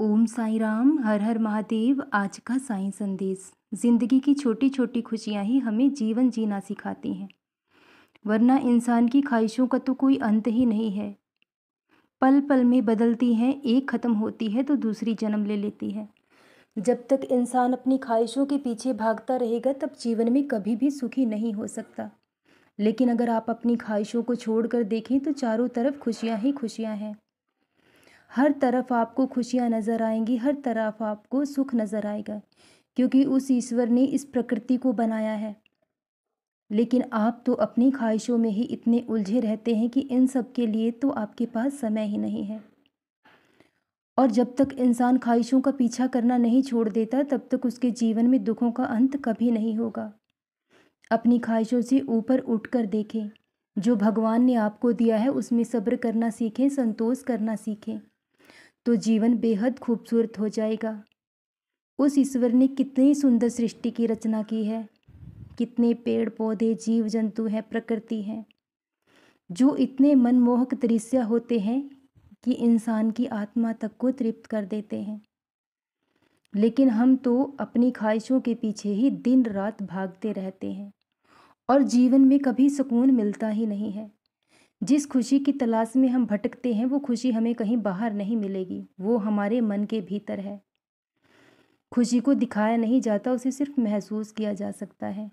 ओम साई राम हर हर महादेव आज का साई संदेश जिंदगी की छोटी छोटी खुशियां ही हमें जीवन जीना सिखाती हैं वरना इंसान की ख्वाहिशों का तो कोई अंत ही नहीं है पल पल में बदलती हैं एक ख़त्म होती है तो दूसरी जन्म ले लेती है जब तक इंसान अपनी ख्वाहिशों के पीछे भागता रहेगा तब जीवन में कभी भी सुखी नहीं हो सकता लेकिन अगर आप अपनी ख्वाहिशों को छोड़कर देखें तो चारों तरफ खुशियाँ ही खुशियाँ हैं हर तरफ आपको खुशियाँ नज़र आएंगी हर तरफ आपको सुख नज़र आएगा क्योंकि उस ईश्वर ने इस प्रकृति को बनाया है लेकिन आप तो अपनी ख्वाहिशों में ही इतने उलझे रहते हैं कि इन सब के लिए तो आपके पास समय ही नहीं है और जब तक इंसान ख्वाहिशों का पीछा करना नहीं छोड़ देता तब तक उसके जीवन में दुखों का अंत कभी नहीं होगा अपनी ख्वाहिशों से ऊपर उठकर देखें जो भगवान ने आपको दिया है उसमें सब्र करना सीखें संतोष करना सीखें तो जीवन बेहद खूबसूरत हो जाएगा उस ईश्वर ने कितनी सुंदर सृष्टि की रचना की है कितने पेड़ पौधे जीव जंतु हैं प्रकृति हैं जो इतने मनमोहक दृश्य होते हैं कि इंसान की आत्मा तक को तृप्त कर देते हैं लेकिन हम तो अपनी ख्वाहिशों के पीछे ही दिन रात भागते रहते हैं और जीवन में कभी सुकून मिलता ही नहीं है जिस खुशी की तलाश में हम भटकते हैं वो खुशी हमें कहीं बाहर नहीं मिलेगी वो हमारे मन के भीतर है खुशी को दिखाया नहीं जाता उसे सिर्फ महसूस किया जा सकता है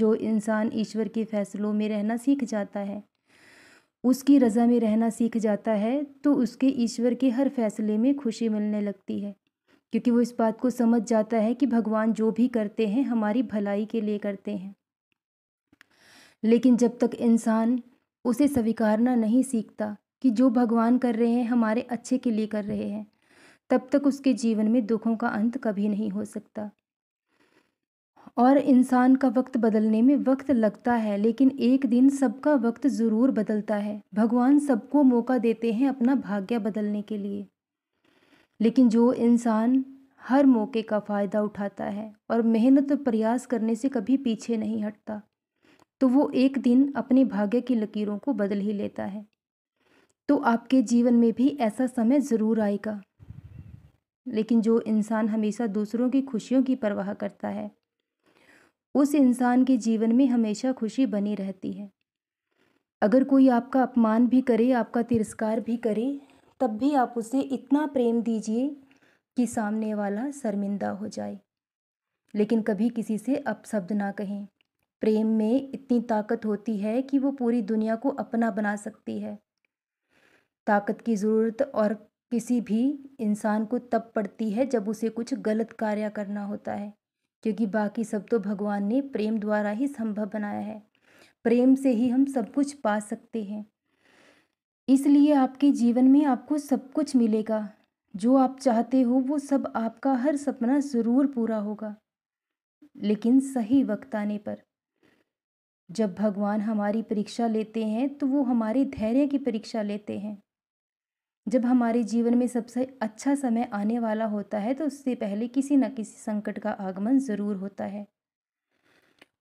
जो इंसान ईश्वर के फैसलों में रहना सीख जाता है उसकी रज़ा में रहना सीख जाता है तो उसके ईश्वर के हर फैसले में खुशी मिलने लगती है क्योंकि वो इस बात को समझ जाता है कि भगवान जो भी करते हैं हमारी भलाई के लिए करते हैं लेकिन जब तक इंसान उसे स्वीकारना नहीं सीखता कि जो भगवान कर रहे हैं हमारे अच्छे के लिए कर रहे हैं तब तक उसके जीवन में दुखों का अंत कभी नहीं हो सकता और इंसान का वक्त बदलने में वक्त लगता है लेकिन एक दिन सबका वक्त ज़रूर बदलता है भगवान सबको मौका देते हैं अपना भाग्य बदलने के लिए लेकिन जो इंसान हर मौके का फ़ायदा उठाता है और मेहनत और प्रयास करने से कभी पीछे नहीं हटता तो वो एक दिन अपने भाग्य की लकीरों को बदल ही लेता है तो आपके जीवन में भी ऐसा समय ज़रूर आएगा लेकिन जो इंसान हमेशा दूसरों की खुशियों की परवाह करता है उस इंसान के जीवन में हमेशा खुशी बनी रहती है अगर कोई आपका अपमान भी करे आपका तिरस्कार भी करे तब भी आप उसे इतना प्रेम दीजिए कि सामने वाला शर्मिंदा हो जाए लेकिन कभी किसी से अपशब्द ना कहें प्रेम में इतनी ताकत होती है कि वो पूरी दुनिया को अपना बना सकती है ताकत की ज़रूरत और किसी भी इंसान को तब पड़ती है जब उसे कुछ गलत कार्य करना होता है क्योंकि बाकी सब तो भगवान ने प्रेम द्वारा ही संभव बनाया है प्रेम से ही हम सब कुछ पा सकते हैं इसलिए आपके जीवन में आपको सब कुछ मिलेगा जो आप चाहते हो वो सब आपका हर सपना ज़रूर पूरा होगा लेकिन सही वक्त आने पर जब भगवान हमारी परीक्षा लेते हैं तो वो हमारे धैर्य की परीक्षा लेते हैं जब हमारे जीवन में सबसे अच्छा समय आने वाला होता है तो उससे पहले किसी न किसी संकट का आगमन ज़रूर होता है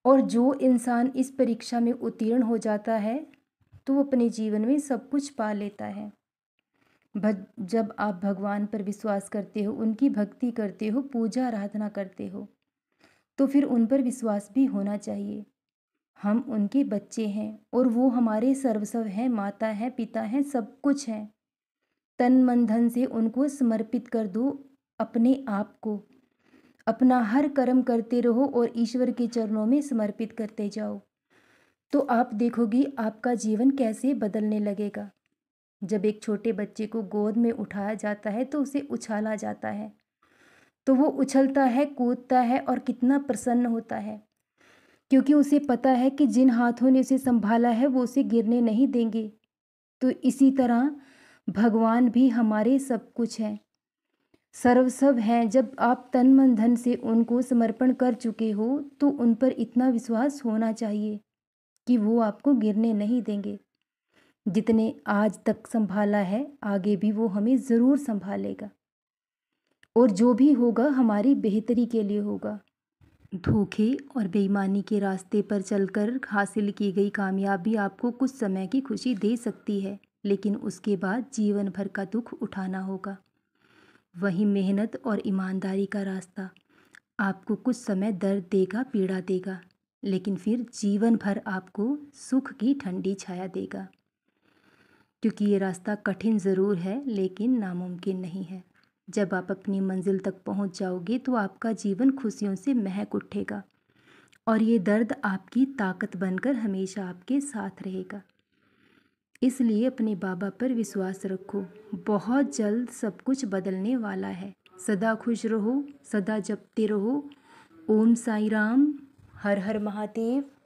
और जो इंसान इस परीक्षा में उत्तीर्ण हो जाता है तो वो अपने जीवन में सब कुछ पा लेता है जब आप भगवान पर विश्वास करते हो उनकी भक्ति करते हो पूजा आराधना करते हो तो फिर उन पर विश्वास भी होना चाहिए हम उनके बच्चे हैं और वो हमारे सर्वस्व हैं माता हैं पिता हैं सब कुछ हैं तन मन धन से उनको समर्पित कर दो अपने आप को अपना हर कर्म करते रहो और ईश्वर के चरणों में समर्पित करते जाओ तो आप देखोगी आपका जीवन कैसे बदलने लगेगा जब एक छोटे बच्चे को गोद में उठाया जाता है तो उसे उछाला जाता है तो वो उछलता है कूदता है और कितना प्रसन्न होता है क्योंकि उसे पता है कि जिन हाथों ने उसे संभाला है वो उसे गिरने नहीं देंगे तो इसी तरह भगवान भी हमारे सब कुछ हैं सर्वसव हैं जब आप तन मन धन से उनको समर्पण कर चुके हो तो उन पर इतना विश्वास होना चाहिए कि वो आपको गिरने नहीं देंगे जितने आज तक संभाला है आगे भी वो हमें ज़रूर संभालेगा और जो भी होगा हमारी बेहतरी के लिए होगा धोखे और बेईमानी के रास्ते पर चलकर हासिल की गई कामयाबी आपको कुछ समय की खुशी दे सकती है लेकिन उसके बाद जीवन भर का दुख उठाना होगा वहीं मेहनत और ईमानदारी का रास्ता आपको कुछ समय दर्द देगा पीड़ा देगा लेकिन फिर जीवन भर आपको सुख की ठंडी छाया देगा क्योंकि ये रास्ता कठिन ज़रूर है लेकिन नामुमकिन नहीं है जब आप अपनी मंजिल तक पहुंच जाओगे तो आपका जीवन खुशियों से महक उठेगा और ये दर्द आपकी ताकत बनकर हमेशा आपके साथ रहेगा इसलिए अपने बाबा पर विश्वास रखो बहुत जल्द सब कुछ बदलने वाला है सदा खुश रहो सदा जपते रहो ओम साई राम हर हर महादेव